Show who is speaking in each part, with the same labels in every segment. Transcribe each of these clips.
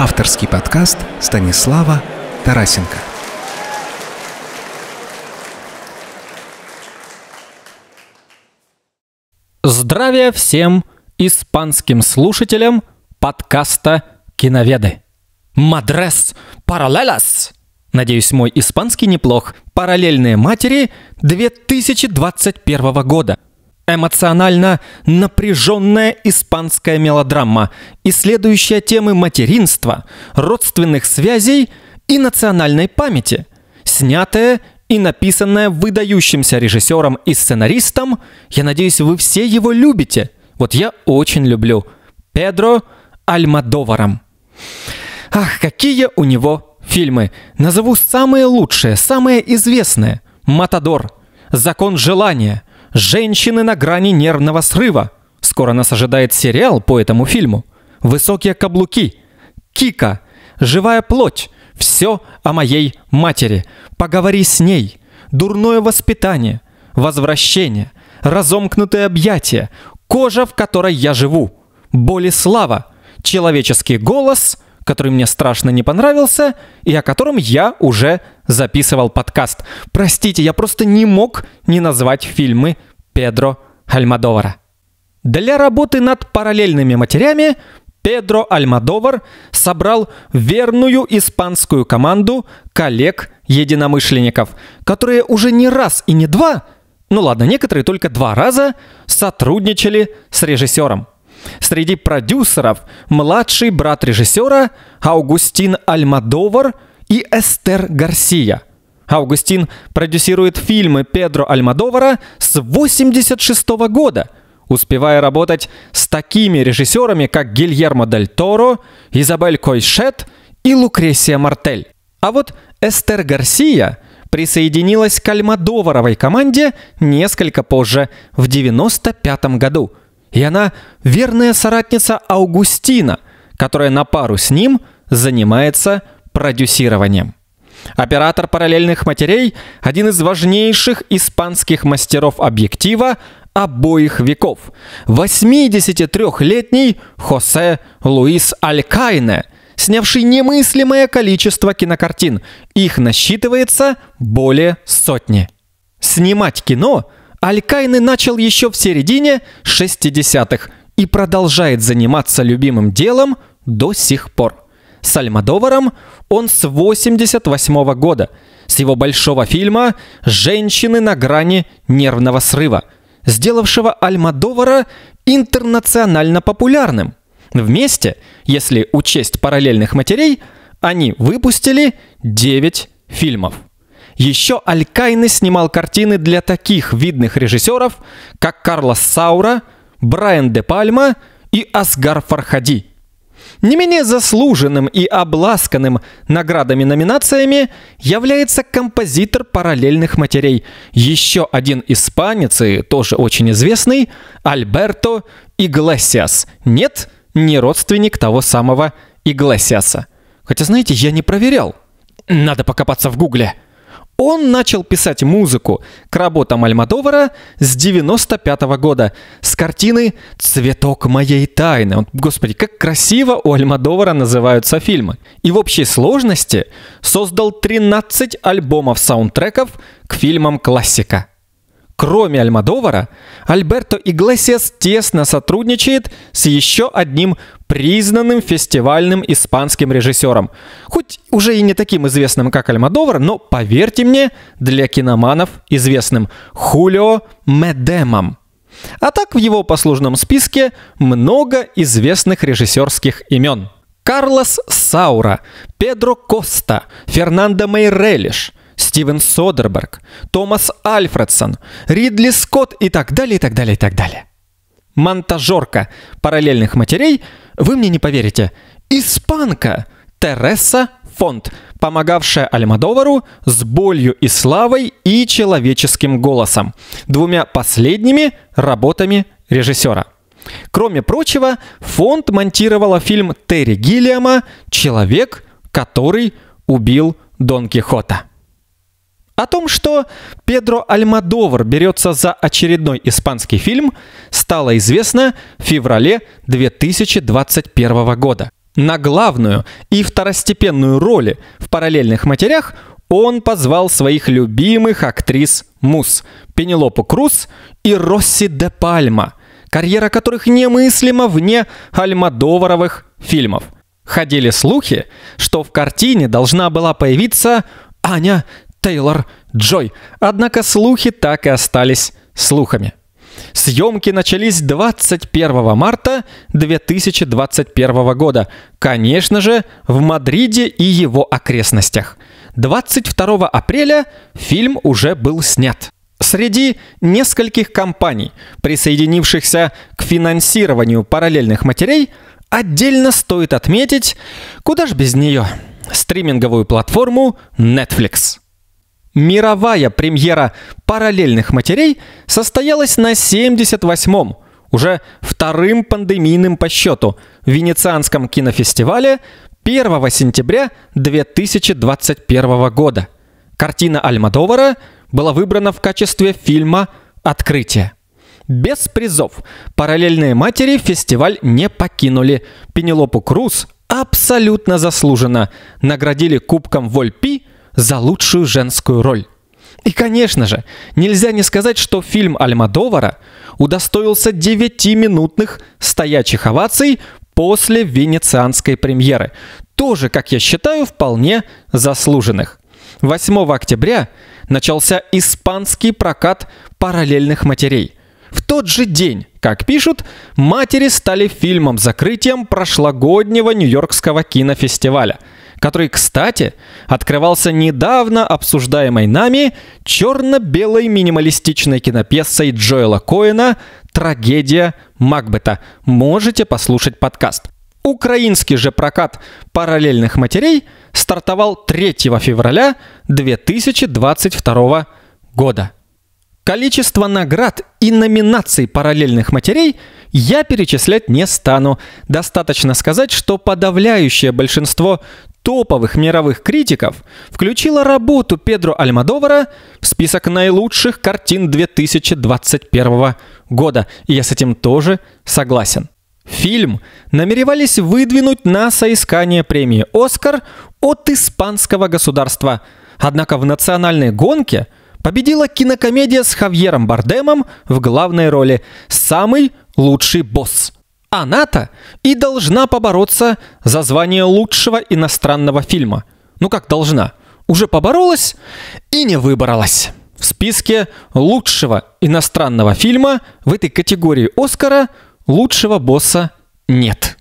Speaker 1: Авторский подкаст Станислава Тарасенко. Здравия всем испанским слушателям подкаста «Киноведы». Мадрес параллелас! Надеюсь, мой испанский неплох. Параллельные матери 2021 года – эмоционально напряженная испанская мелодрама, исследующая темы материнства, родственных связей и национальной памяти, снятая и написанная выдающимся режиссером и сценаристом. Я надеюсь, вы все его любите. Вот я очень люблю. Педро Альмадоваром. Ах, какие у него фильмы. Назову самые лучшие, самые известные. «Матадор», «Закон желания», Женщины на грани нервного срыва. Скоро нас ожидает сериал по этому фильму. Высокие каблуки. Кика. Живая плоть. Все о моей матери. Поговори с ней. Дурное воспитание. Возвращение. Разомкнутые объятия. Кожа, в которой я живу. Боли слава. Человеческий голос который мне страшно не понравился и о котором я уже записывал подкаст. Простите, я просто не мог не назвать фильмы Педро Альмадовара. Для работы над параллельными матерями Педро Альмадовар собрал верную испанскую команду коллег-единомышленников, которые уже не раз и не два, ну ладно, некоторые только два раза сотрудничали с режиссером. Среди продюсеров младший брат режиссера Аугустин Альмадовар и Эстер Гарсия. Аугустин продюсирует фильмы Педро Альмадовара с 1986 года, успевая работать с такими режиссерами, как Гильермо Дель Торо, Изабель Койшет и Лукресия Мартель. А вот Эстер Гарсия присоединилась к Альмадоваровой команде несколько позже, в 1995 году – и она верная соратница Аугустина, которая на пару с ним занимается продюсированием. Оператор параллельных матерей – один из важнейших испанских мастеров объектива обоих веков. 83-летний Хосе Луис Алькайне, снявший немыслимое количество кинокартин. Их насчитывается более сотни. Снимать кино – Алькайны начал еще в середине 60-х и продолжает заниматься любимым делом до сих пор. С Альмадоваром он с 88 года, с его большого фильма «Женщины на грани нервного срыва», сделавшего Альмадовара интернационально популярным. Вместе, если учесть параллельных матерей, они выпустили 9 фильмов. Еще Алькайны снимал картины для таких видных режиссеров, как Карлос Саура, Брайан де Пальма и Асгар Фархади. Не менее заслуженным и обласканным наградами-номинациями является композитор параллельных матерей, еще один испанец и тоже очень известный, Альберто Игласиас. Нет, не родственник того самого Игласиаса. Хотя, знаете, я не проверял. Надо покопаться в гугле. Он начал писать музыку к работам Альмадовара с 95 -го года, с картины «Цветок моей тайны». Господи, как красиво у Альмадовара называются фильмы. И в общей сложности создал 13 альбомов саундтреков к фильмам классика. Кроме Альмадовара, Альберто Иглесиас тесно сотрудничает с еще одним признанным фестивальным испанским режиссером. Хоть уже и не таким известным, как Альмадовар, но, поверьте мне, для киноманов известным Хулио Медемом. А так в его послужном списке много известных режиссерских имен. Карлос Саура, Педро Коста, Фернандо Мейрелиш, Стивен Содерберг, Томас Альфредсон, Ридли Скотт и так далее, и так далее, и так далее. Монтажерка параллельных матерей, вы мне не поверите, испанка Тереса Фонд, помогавшая Альмадовару с болью и славой и человеческим голосом, двумя последними работами режиссера. Кроме прочего, фонд монтировала фильм Терри Гиллиама «Человек, который убил Дон Кихота». О том, что Педро Альмадовар берется за очередной испанский фильм, стало известно в феврале 2021 года. На главную и второстепенную роли в параллельных матерях он позвал своих любимых актрис Мус, Пенелопу Круз и Росси де Пальма, карьера которых немыслима вне Альмадоваровых фильмов. Ходили слухи, что в картине должна была появиться Аня Тейлор Джой. Однако слухи так и остались слухами. Съемки начались 21 марта 2021 года, конечно же, в Мадриде и его окрестностях. 22 апреля фильм уже был снят. Среди нескольких компаний, присоединившихся к финансированию параллельных матерей, отдельно стоит отметить, куда ж без нее, стриминговую платформу Netflix мировая премьера параллельных матерей состоялась на 78-м, уже вторым пандемийным по счету, Венецианском кинофестивале 1 сентября 2021 года. Картина Альмадовара была выбрана в качестве фильма «Открытие». Без призов параллельные матери фестиваль не покинули. Пенелопу Круз абсолютно заслуженно наградили кубком Вольпи за лучшую женскую роль. И, конечно же, нельзя не сказать, что фильм Альмадовара удостоился 9-минутных стоячих оваций после венецианской премьеры. Тоже, как я считаю, вполне заслуженных. 8 октября начался испанский прокат параллельных матерей. В тот же день, как пишут, матери стали фильмом-закрытием прошлогоднего Нью-Йоркского кинофестиваля – который, кстати, открывался недавно обсуждаемой нами черно-белой минималистичной кинопьесой Джоэла Коэна «Трагедия Макбета». Можете послушать подкаст. Украинский же прокат «Параллельных матерей» стартовал 3 февраля 2022 года. Количество наград и номинаций параллельных матерей я перечислять не стану. Достаточно сказать, что подавляющее большинство топовых мировых критиков включило работу Педро Альмадовара в список наилучших картин 2021 года. И я с этим тоже согласен. Фильм намеревались выдвинуть на соискание премии «Оскар» от испанского государства. Однако в национальной гонке – победила кинокомедия с Хавьером Бардемом в главной роли «Самый лучший босс». Она-то и должна побороться за звание лучшего иностранного фильма. Ну как должна? Уже поборолась и не выборолась. В списке лучшего иностранного фильма в этой категории Оскара лучшего босса нет.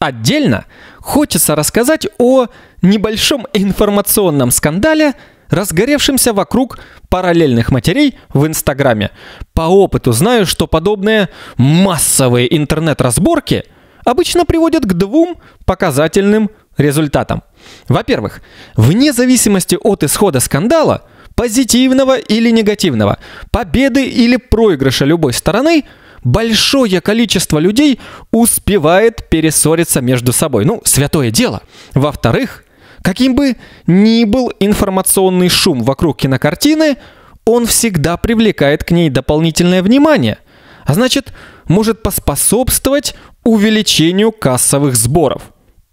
Speaker 1: Отдельно хочется рассказать о небольшом информационном скандале – разгоревшимся вокруг параллельных матерей в Инстаграме. По опыту знаю, что подобные массовые интернет-разборки обычно приводят к двум показательным результатам. Во-первых, вне зависимости от исхода скандала, позитивного или негативного, победы или проигрыша любой стороны, большое количество людей успевает перессориться между собой. Ну, святое дело. Во-вторых, Каким бы ни был информационный шум вокруг кинокартины, он всегда привлекает к ней дополнительное внимание, а значит, может поспособствовать увеличению кассовых сборов.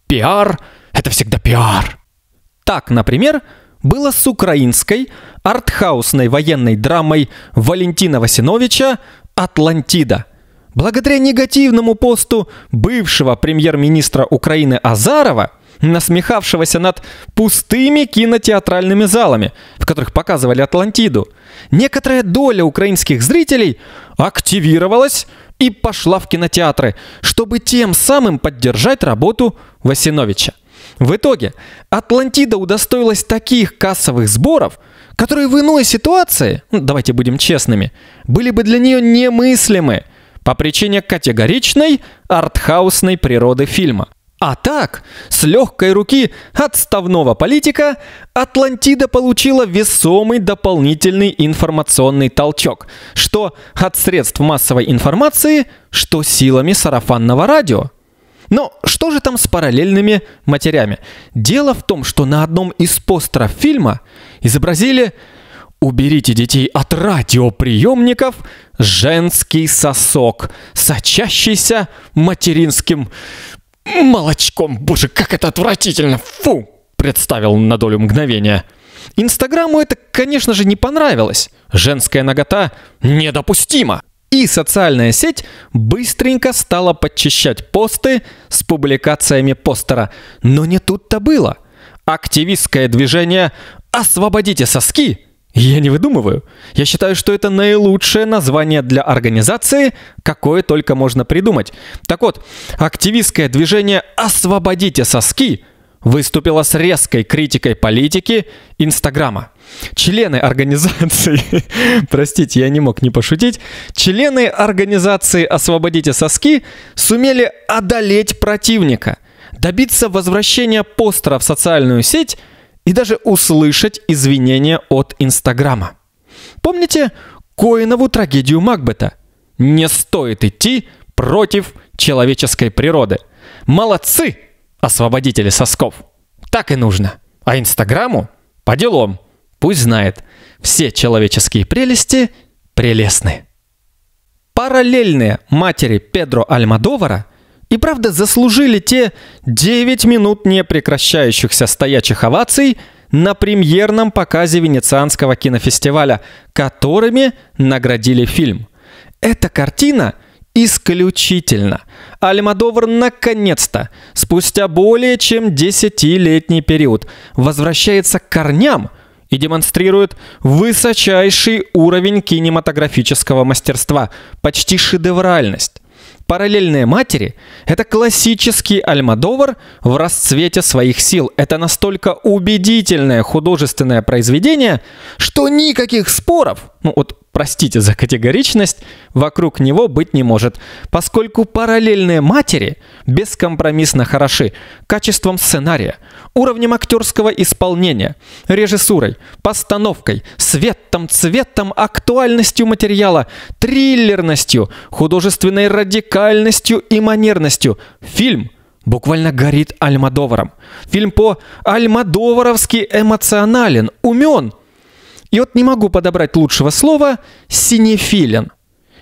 Speaker 1: Пиар – это всегда пиар. Так, например, было с украинской артхаусной военной драмой Валентина Васиновича «Атлантида», Благодаря негативному посту бывшего премьер-министра Украины Азарова – насмехавшегося над пустыми кинотеатральными залами, в которых показывали Атлантиду, некоторая доля украинских зрителей активировалась и пошла в кинотеатры, чтобы тем самым поддержать работу Васиновича. В итоге Атлантида удостоилась таких кассовых сборов, которые в иной ситуации, ну, давайте будем честными, были бы для нее немыслимы по причине категоричной артхаусной природы фильма. А так, с легкой руки отставного политика Атлантида получила весомый дополнительный информационный толчок, что от средств массовой информации, что силами сарафанного радио. Но что же там с параллельными матерями? Дело в том, что на одном из постеров фильма изобразили «Уберите детей от радиоприемников» женский сосок, сочащийся материнским молочком. Боже, как это отвратительно! Фу!» – представил на долю мгновения. Инстаграму это, конечно же, не понравилось. Женская нагота недопустима. И социальная сеть быстренько стала подчищать посты с публикациями постера. Но не тут-то было. Активистское движение «Освободите соски» Я не выдумываю. Я считаю, что это наилучшее название для организации, какое только можно придумать. Так вот, активистское движение «Освободите соски» выступило с резкой критикой политики Инстаграма. Члены организации, простите, я не мог не пошутить, члены организации «Освободите соски» сумели одолеть противника, добиться возвращения постера в социальную сеть – и даже услышать извинения от Инстаграма. Помните Коинову трагедию Макбета? Не стоит идти против человеческой природы. Молодцы, освободители сосков. Так и нужно. А Инстаграму по делам. Пусть знает, все человеческие прелести прелестны. Параллельные матери Педро Альмадовара – и правда заслужили те 9 минут непрекращающихся стоячих оваций на премьерном показе Венецианского кинофестиваля, которыми наградили фильм. Эта картина исключительно. Альмадовар наконец-то, спустя более чем десятилетний период, возвращается к корням – и демонстрирует высочайший уровень кинематографического мастерства, почти шедевральность. Параллельные матери – это классический Альмадовар в расцвете своих сил. Это настолько убедительное художественное произведение, что никаких споров, ну вот простите за категоричность, вокруг него быть не может, поскольку параллельные матери бескомпромиссно хороши качеством сценария – уровнем актерского исполнения, режиссурой, постановкой, светом, цветом, актуальностью материала, триллерностью, художественной радикальностью и манерностью. Фильм буквально горит Альмадоваром. Фильм по Альмадоваровски эмоционален, умен. И вот не могу подобрать лучшего слова «синефилен».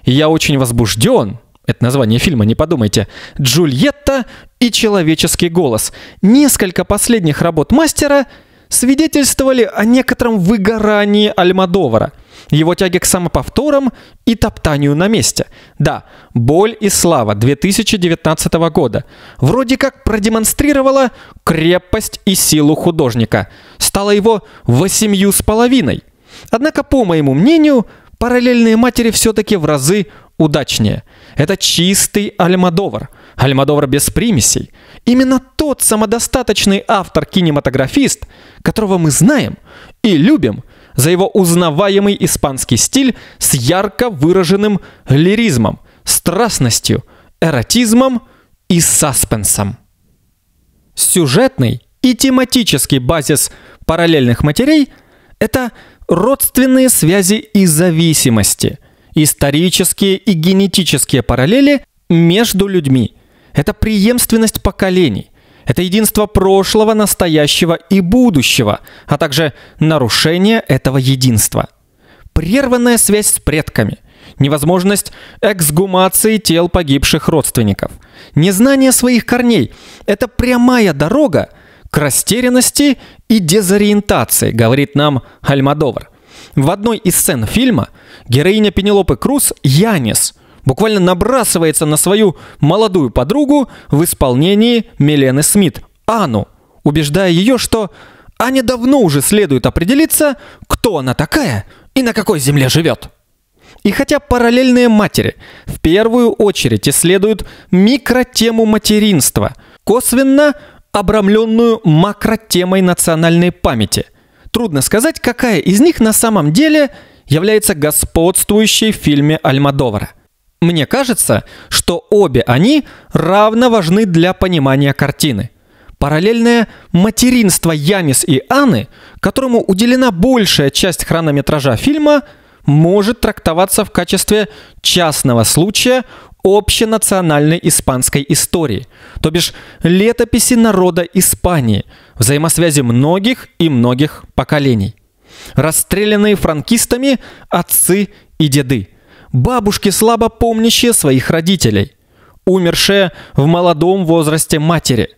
Speaker 1: Я очень возбужден, это название фильма, не подумайте. «Джульетта и человеческий голос». Несколько последних работ мастера свидетельствовали о некотором выгорании Альмадовара, его тяге к самоповторам и топтанию на месте. Да, «Боль и слава» 2019 года вроде как продемонстрировала крепость и силу художника, стала его восемью с половиной. Однако, по моему мнению, параллельные матери все-таки в разы удачнее. Это чистый Альмадовар. Альмадовар без примесей. Именно тот самодостаточный автор-кинематографист, которого мы знаем и любим за его узнаваемый испанский стиль с ярко выраженным лиризмом, страстностью, эротизмом и саспенсом. Сюжетный и тематический базис параллельных матерей – это родственные связи и зависимости, исторические и генетические параллели между людьми. Это преемственность поколений. Это единство прошлого, настоящего и будущего, а также нарушение этого единства. Прерванная связь с предками, невозможность эксгумации тел погибших родственников, незнание своих корней – это прямая дорога к растерянности и дезориентации, говорит нам Альмадовар. В одной из сцен фильма героиня Пенелопы Круз Янис буквально набрасывается на свою молодую подругу в исполнении Милены Смит, Ану, убеждая ее, что Аня давно уже следует определиться, кто она такая и на какой земле живет. И хотя параллельные матери в первую очередь исследуют микротему материнства, косвенно обрамленную макротемой национальной памяти, трудно сказать, какая из них на самом деле является господствующей в фильме Альмадовара. Мне кажется, что обе они равно важны для понимания картины. Параллельное материнство Ямис и Анны, которому уделена большая часть хронометража фильма, может трактоваться в качестве частного случая общенациональной испанской истории, то бишь летописи народа Испании, взаимосвязи многих и многих поколений. Расстрелянные франкистами отцы и деды, бабушки, слабо помнящие своих родителей, умершие в молодом возрасте матери,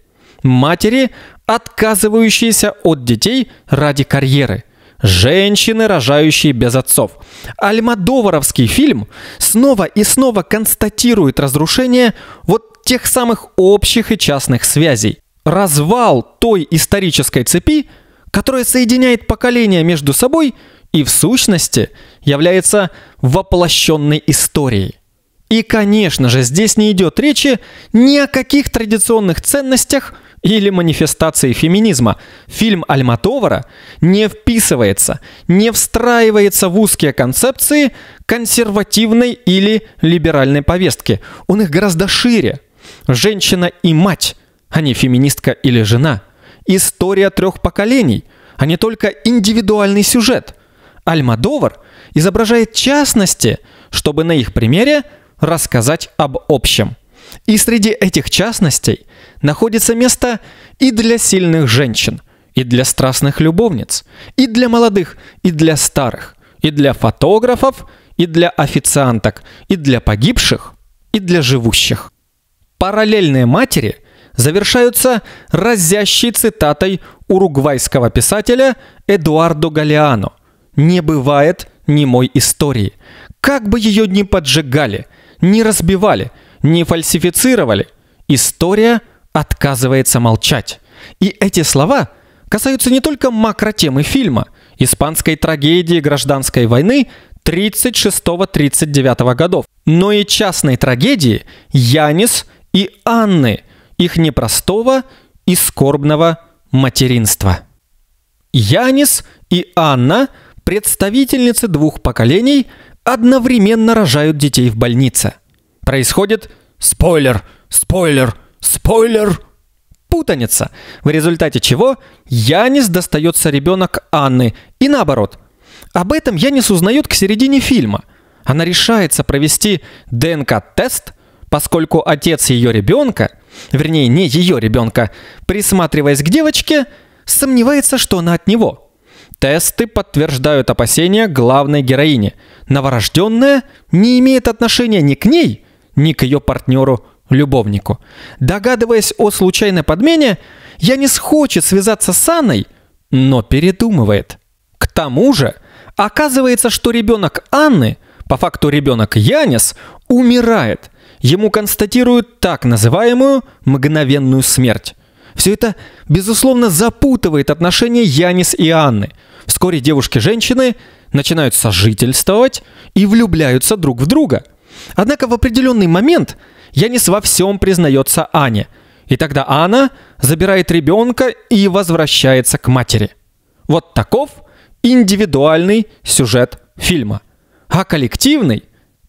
Speaker 1: матери, отказывающиеся от детей ради карьеры, Женщины, рожающие без отцов. Альмадоваровский фильм снова и снова констатирует разрушение вот тех самых общих и частных связей. Развал той исторической цепи, которая соединяет поколения между собой и в сущности является воплощенной историей. И, конечно же, здесь не идет речи ни о каких традиционных ценностях, или манифестации феминизма. Фильм Альматовара не вписывается, не встраивается в узкие концепции консервативной или либеральной повестки. Он их гораздо шире. Женщина и мать, а не феминистка или жена. История трех поколений, а не только индивидуальный сюжет. Альмадовар изображает частности, чтобы на их примере рассказать об общем. И среди этих частностей находится место и для сильных женщин, и для страстных любовниц, и для молодых, и для старых, и для фотографов, и для официанток, и для погибших, и для живущих. Параллельные матери завершаются разящей цитатой уругвайского писателя Эдуардо Галиано «Не бывает немой истории. Как бы ее ни поджигали, ни разбивали – не фальсифицировали. История отказывается молчать. И эти слова касаются не только макротемы фильма испанской трагедии гражданской войны 36-39 годов, но и частной трагедии Янис и Анны, их непростого и скорбного материнства. Янис и Анна, представительницы двух поколений, одновременно рожают детей в больнице – происходит спойлер, спойлер, спойлер, путаница, в результате чего Янис достается ребенок Анны и наоборот. Об этом Янис узнает к середине фильма. Она решается провести ДНК-тест, поскольку отец ее ребенка, вернее не ее ребенка, присматриваясь к девочке, сомневается, что она от него – Тесты подтверждают опасения главной героини. Новорожденная не имеет отношения ни к ней, ни к ее партнеру-любовнику. Догадываясь о случайной подмене, Янис хочет связаться с Анной, но передумывает. К тому же, оказывается, что ребенок Анны, по факту ребенок Янис, умирает. Ему констатируют так называемую мгновенную смерть. Все это, безусловно, запутывает отношения Янис и Анны. Вскоре девушки-женщины начинают сожительствовать и влюбляются друг в друга – Однако в определенный момент Янис во всем признается Ане. И тогда Анна забирает ребенка и возвращается к матери. Вот таков индивидуальный сюжет фильма. А коллективный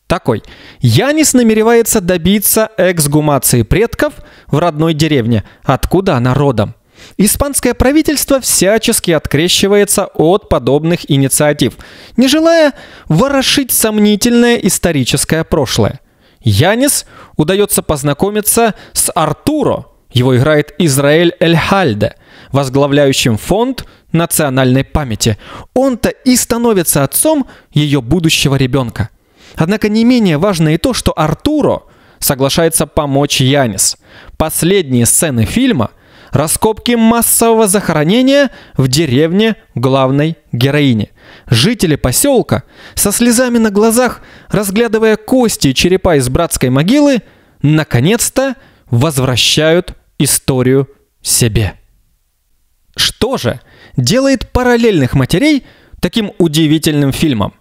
Speaker 1: такой. Янис намеревается добиться эксгумации предков в родной деревне, откуда она родом. Испанское правительство всячески открещивается от подобных инициатив, не желая ворошить сомнительное историческое прошлое. Янис удается познакомиться с Артуро, его играет Израиль Эль-Хальде, возглавляющим фонд национальной памяти. Он-то и становится отцом ее будущего ребенка. Однако не менее важно и то, что Артуро соглашается помочь Янис. Последние сцены фильма раскопки массового захоронения в деревне главной героини. Жители поселка, со слезами на глазах, разглядывая кости и черепа из братской могилы, наконец-то возвращают историю себе. Что же делает параллельных матерей таким удивительным фильмом?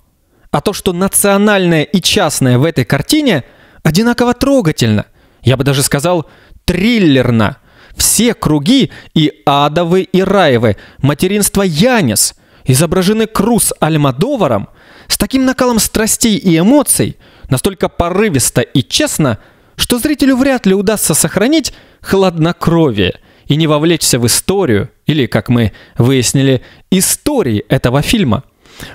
Speaker 1: А то, что национальное и частное в этой картине одинаково трогательно, я бы даже сказал триллерно – все круги и адовы, и раевы, материнство Янис, изображены Крус Альмадоваром, с таким накалом страстей и эмоций, настолько порывисто и честно, что зрителю вряд ли удастся сохранить хладнокровие и не вовлечься в историю, или, как мы выяснили, истории этого фильма.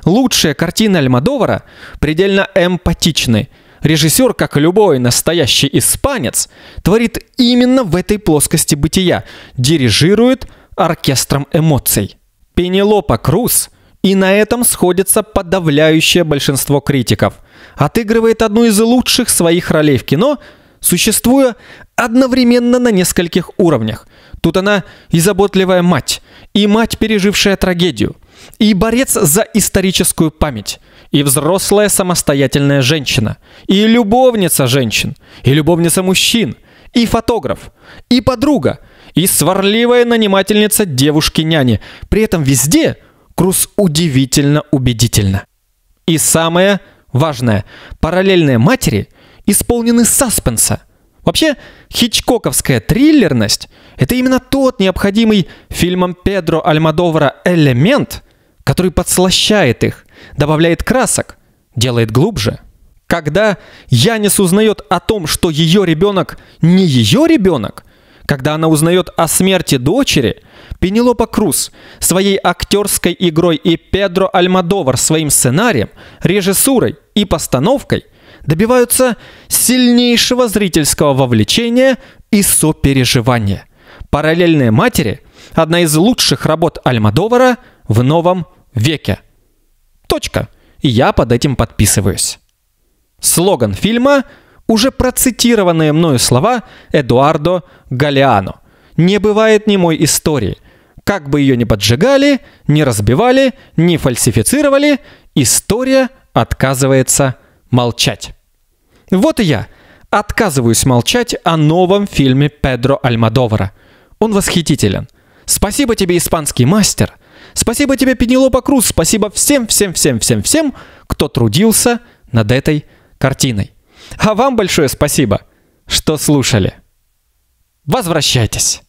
Speaker 1: Лучшая картина Альмадовара предельно эмпатичны – Режиссер, как любой настоящий испанец, творит именно в этой плоскости бытия, дирижирует оркестром эмоций. Пенелопа Круз, и на этом сходится подавляющее большинство критиков, отыгрывает одну из лучших своих ролей в кино, существуя одновременно на нескольких уровнях – Тут она и заботливая мать, и мать, пережившая трагедию, и борец за историческую память, и взрослая самостоятельная женщина, и любовница женщин, и любовница мужчин, и фотограф, и подруга, и сварливая нанимательница девушки-няни. При этом везде Круз удивительно убедительно. И самое важное, параллельные матери исполнены саспенса – Вообще, хичкоковская триллерность – это именно тот необходимый фильмом Педро Альмадовара элемент, который подслащает их, добавляет красок, делает глубже. Когда Янис узнает о том, что ее ребенок не ее ребенок, когда она узнает о смерти дочери, Пенелопа Круз своей актерской игрой и Педро Альмадовар своим сценарием, режиссурой и постановкой – добиваются сильнейшего зрительского вовлечения и сопереживания. «Параллельные матери» – одна из лучших работ Альмадовара в новом веке. Точка. И я под этим подписываюсь. Слоган фильма – уже процитированные мною слова Эдуардо Галиано. «Не бывает немой истории. Как бы ее ни поджигали, ни разбивали, ни фальсифицировали, история отказывается молчать. Вот и я отказываюсь молчать о новом фильме Педро Альмадовара. Он восхитителен. Спасибо тебе, испанский мастер. Спасибо тебе, Пенелопа Круз. Спасибо всем-всем-всем-всем-всем, кто трудился над этой картиной. А вам большое спасибо, что слушали. Возвращайтесь.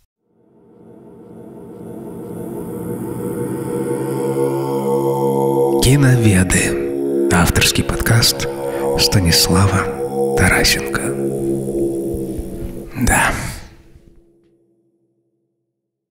Speaker 1: Киноведы. Авторский подкаст – Станислава Тарасенко. Да.